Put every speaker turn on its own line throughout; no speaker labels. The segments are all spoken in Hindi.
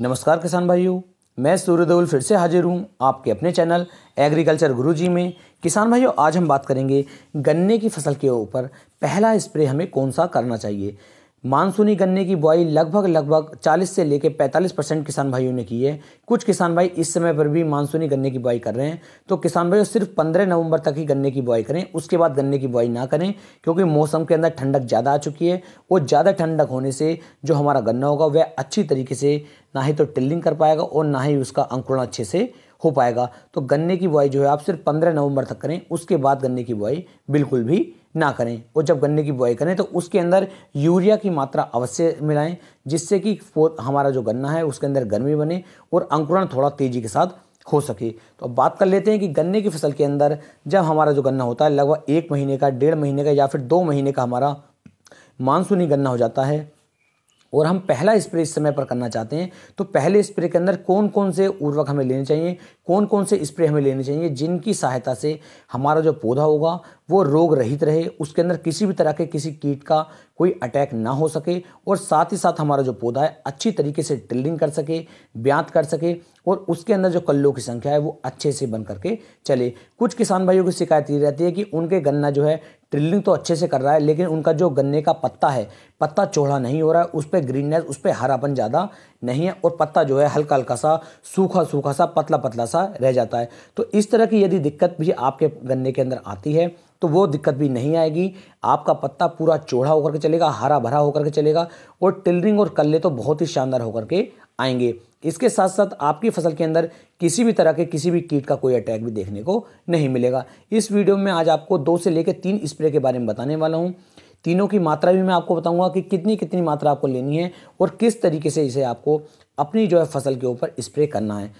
नमस्कार किसान भाइयों मैं सूर्यदेवल फिर से हाजिर हूँ आपके अपने चैनल एग्रीकल्चर गुरुजी में किसान भाइयों आज हम बात करेंगे गन्ने की फसल के ऊपर पहला स्प्रे हमें कौन सा करना चाहिए मानसूनी गन्ने की बुआई लगभग लगभग 40 से लेकर 45 परसेंट किसान भाइयों ने की है कुछ किसान भाई इस समय पर भी मानसूनी गन्ने की बुआई कर रहे हैं तो किसान भाइयों सिर्फ 15 नवंबर तक ही गन्ने की बुआई करें उसके बाद गन्ने की बुआई ना करें क्योंकि मौसम के अंदर ठंडक ज़्यादा आ चुकी है और ज़्यादा ठंडक होने से जो हमारा गन्ना होगा वह अच्छी तरीके से ना ही तो टिल्डिंग कर पाएगा और ना ही उसका अंकुरण अच्छे से हो पाएगा तो गन्ने की बुआई जो है आप सिर्फ पंद्रह नवंबर तक करें उसके बाद गन्ने की बुआई बिल्कुल भी ना करें और जब गन्ने की बुआई करें तो उसके अंदर यूरिया की मात्रा अवश्य मिलाएं जिससे कि हमारा जो गन्ना है उसके अंदर गर्मी बने और अंकुरण थोड़ा तेज़ी के साथ हो सके तो अब बात कर लेते हैं कि गन्ने की फसल के अंदर जब हमारा जो गन्ना होता है लगभग एक महीने का डेढ़ महीने का या फिर दो महीने का हमारा मानसूनी गन्ना हो जाता है और हम पहला स्प्रे इस समय पर करना चाहते हैं तो पहले स्प्रे के अंदर कौन कौन से उर्वरक हमें लेने चाहिए कौन कौन से स्प्रे हमें लेने चाहिए जिनकी सहायता से हमारा जो पौधा होगा वो रोग रहित रहे उसके अंदर किसी भी तरह के किसी कीट का कोई अटैक ना हो सके और साथ ही साथ हमारा जो पौधा है अच्छी तरीके से ड्रिलिंग कर सके ब्यांत कर सके और उसके अंदर जो कल्लों की संख्या है वो अच्छे से बन करके चले कुछ किसान भाइयों की शिकायत ये रहती है कि उनके गन्ना जो है ट्रिलिंग तो अच्छे से कर रहा है लेकिन उनका जो गन्ने का पत्ता है पत्ता चौड़ा नहीं हो रहा है उस पर ग्रीननेस उस पर हरापन ज़्यादा नहीं है और पत्ता जो है हल्का हल्का सा सूखा सूखा सा पतला पतला सा रह जाता है तो इस तरह की यदि दिक्कत भी आपके गन्ने के अंदर आती है तो वो दिक्कत भी नहीं आएगी आपका पत्ता पूरा चौड़ा होकर के चलेगा हरा भरा होकर के चलेगा और टिलरिंग और कल्ले तो बहुत ही शानदार होकर के आएंगे इसके साथ साथ आपकी फसल के अंदर किसी भी तरह के किसी भी कीट का कोई अटैक भी देखने को नहीं मिलेगा इस वीडियो में आज आपको दो से लेकर तीन स्प्रे के बारे में बताने वाला हूँ तीनों की मात्रा भी मैं आपको बताऊंगा कि कितनी कितनी मात्रा आपको लेनी है और किस तरीके से इसे आपको अपनी जो है फसल के ऊपर स्प्रे करना है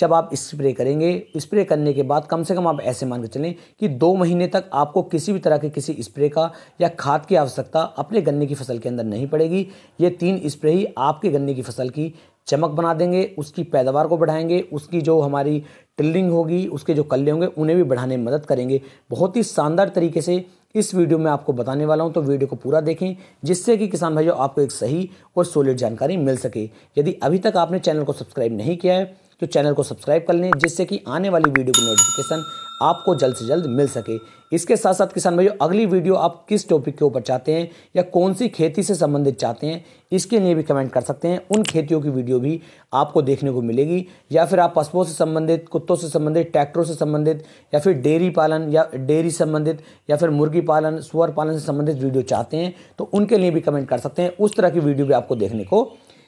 जब आप स्प्रे करेंगे स्प्रे करने के बाद कम से कम आप ऐसे मान के चलें कि दो महीने तक आपको किसी भी तरह के किसी स्प्रे का या खाद की आवश्यकता अपने गन्ने की फसल के अंदर नहीं पड़ेगी ये तीन स्प्रे ही आपके गन्ने की फसल की चमक बना देंगे उसकी पैदावार को बढ़ाएंगे उसकी जो हमारी टिल्डिंग होगी उसके जो कल्ले होंगे उन्हें भी बढ़ाने में मदद करेंगे बहुत ही शानदार तरीके से इस वीडियो में आपको बताने वाला हूं तो वीडियो को पूरा देखें जिससे कि किसान भाइयों आपको एक सही और सोलिड जानकारी मिल सके यदि अभी तक आपने चैनल को सब्सक्राइब नहीं किया है तो चैनल को सब्सक्राइब कर लें जिससे कि आने वाली वीडियो की नोटिफिकेशन आपको जल्द से जल्द मिल सके इसके साथ साथ किसान भाइयों अगली वीडियो आप किस टॉपिक के ऊपर चाहते हैं या कौन सी खेती से संबंधित चाहते हैं इसके लिए भी कमेंट कर सकते हैं उन खेतियों की वीडियो भी आपको देखने को मिलेगी या फिर आप पशुओं से संबंधित कुत्तों से संबंधित ट्रैक्टरों से संबंधित या फिर डेयरी पालन या डेयरी संबंधित या फिर मुर्गी पालन सुअर पालन से संबंधित वीडियो चाहते हैं तो उनके लिए भी कमेंट कर सकते हैं उस तरह की वीडियो भी आपको देखने को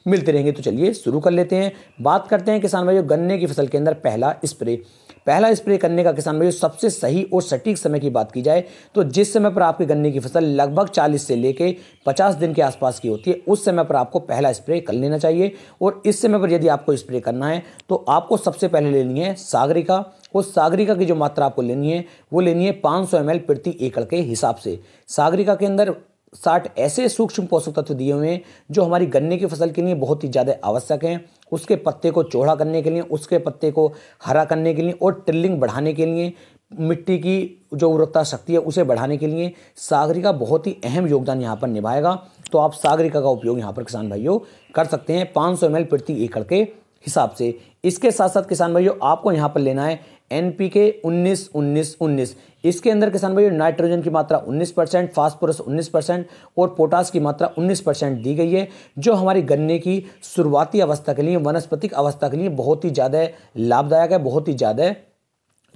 मिलते रहेंगे तो चलिए शुरू कर लेते हैं बात करते हैं किसान भाइयों गन्ने की फसल के अंदर पहला स्प्रे पहला स्प्रे करने का किसान भाइयों सबसे सही और सटीक समय की बात की जाए तो जिस समय पर आपके गन्ने की फसल लगभग 40 से लेके 50 दिन के आसपास की होती है उस समय पर आपको पहला स्प्रे कर लेना चाहिए और इस समय पर यदि आपको स्प्रे करना है तो आपको सबसे पहले लेनी है सागरिका और सागरिका की जो मात्रा आपको लेनी है वो लेनी है पाँच सौ प्रति एकड़ के हिसाब से सागरिका के अंदर साठ ऐसे सूक्ष्म पोषक तत्व दिए हुए हैं जो हमारी गन्ने की फसल के लिए बहुत ही ज़्यादा आवश्यक हैं उसके पत्ते को चौड़ा करने के लिए उसके पत्ते को हरा करने के लिए और ट्रिलिंग बढ़ाने के लिए मिट्टी की जो उर्वरता शक्ति है उसे बढ़ाने के लिए सागरिका बहुत ही अहम योगदान यहाँ पर निभाएगा तो आप सागरिका का उपयोग यहाँ पर किसान भाइयों कर सकते हैं पाँच सौ प्रति एकड़ के हिसाब से इसके साथ साथ किसान भाइयों आपको यहाँ पर लेना है एन पी के उन्नीस उन्नीस उन्नीस इसके अंदर किसान भाइयों नाइट्रोजन की मात्रा 19 परसेंट फास्फोरस उन्नीस परसेंट और पोटास की मात्रा 19 परसेंट दी गई है जो हमारी गन्ने की शुरुआती अवस्था के लिए वनस्पतिक अवस्था के लिए बहुत ही ज़्यादा लाभदायक है बहुत ही ज़्यादा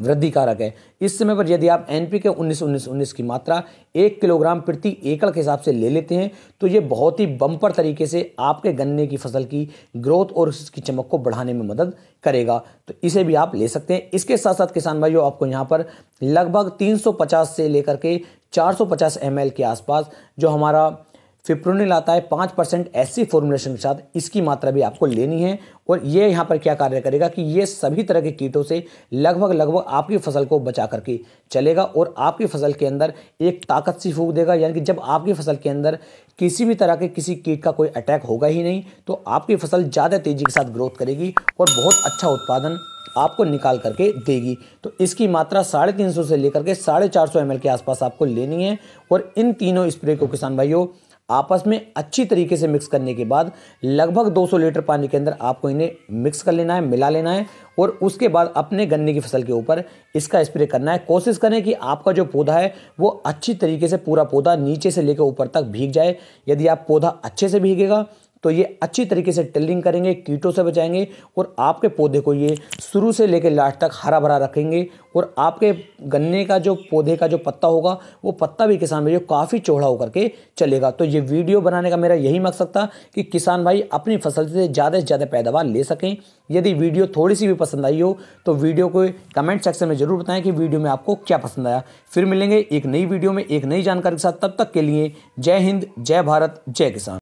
वृद्धिकारक है इस समय पर यदि आप एन पी के उन्नीस उन्नीस उन्नीस की मात्रा एक किलोग्राम प्रति एकड़ के हिसाब से ले लेते हैं तो ये बहुत ही बम्पर तरीके से आपके गन्ने की फसल की ग्रोथ और उसकी चमक को बढ़ाने में मदद करेगा तो इसे भी आप ले सकते हैं इसके साथ साथ किसान भाइयों आपको यहाँ पर लगभग तीन से लेकर के चार सौ के आसपास जो हमारा फिप्रोनिल आता है पाँच परसेंट ऐसी फॉर्मुलेशन के साथ इसकी मात्रा भी आपको लेनी है और ये यहाँ पर क्या कार्य करेगा कि ये सभी तरह के कीटों से लगभग लगभग आपकी फसल को बचा करके चलेगा और आपकी फसल के अंदर एक ताकत सी फूक देगा यानी कि जब आपकी फसल के अंदर किसी भी तरह के किसी कीट का कोई अटैक होगा ही नहीं तो आपकी फसल ज़्यादा तेज़ी के साथ ग्रोथ करेगी और बहुत अच्छा उत्पादन आपको निकाल करके देगी तो इसकी मात्रा साढ़े तीन सौ से लेकर के साढ़े चार सौ एम के आसपास आपको लेनी है और इन तीनों स्प्रे को किसान भाइयों आपस में अच्छी तरीके से मिक्स करने के बाद लगभग 200 लीटर पानी के अंदर आपको इन्हें मिक्स कर लेना है मिला लेना है और उसके बाद अपने गन्ने की फसल के ऊपर इसका स्प्रे करना है कोशिश करें कि आपका जो पौधा है वो अच्छी तरीके से पूरा पौधा नीचे से लेकर ऊपर तक भीग जाए यदि आप पौधा अच्छे से भीगेगा तो ये अच्छी तरीके से टिलिंग करेंगे कीटों से बचाएंगे और आपके पौधे को ये शुरू से लेकर लास्ट तक हरा भरा रखेंगे और आपके गन्ने का जो पौधे का जो पत्ता होगा वो पत्ता भी किसान भाई काफ़ी चौड़ा होकर के चलेगा तो ये वीडियो बनाने का मेरा यही मकसद था कि किसान भाई अपनी फसल से ज़्यादा से ज़्यादा पैदावार ले सकें यदि वीडियो थोड़ी सी भी पसंद आई हो तो वीडियो को कमेंट सेक्शन में ज़रूर बताएं कि वीडियो में आपको क्या पसंद आया फिर मिलेंगे एक नई वीडियो में एक नई जानकारी के साथ तब तक के लिए जय हिंद जय भारत जय किसान